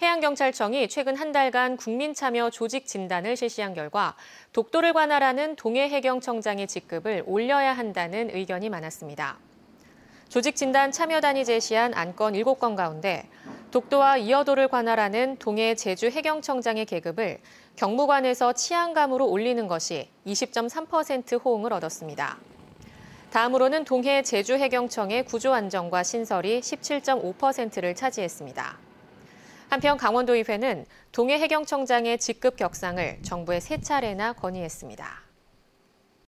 해양경찰청이 최근 한 달간 국민참여 조직 진단을 실시한 결과 독도를 관할하는 동해 해경청장의 직급을 올려야 한다는 의견이 많았습니다. 조직 진단 참여단이 제시한 안건 7건 가운데 독도와 이어도를 관할하는 동해 제주 해경청장의 계급을 경무관에서 치안감으로 올리는 것이 20.3% 호응을 얻었습니다. 다음으로는 동해 제주 해경청의 구조 안정과 신설이 17.5%를 차지했습니다. 한편 강원도의회는 동해 해경청장의 직급 격상을 정부에 세 차례나 건의했습니다.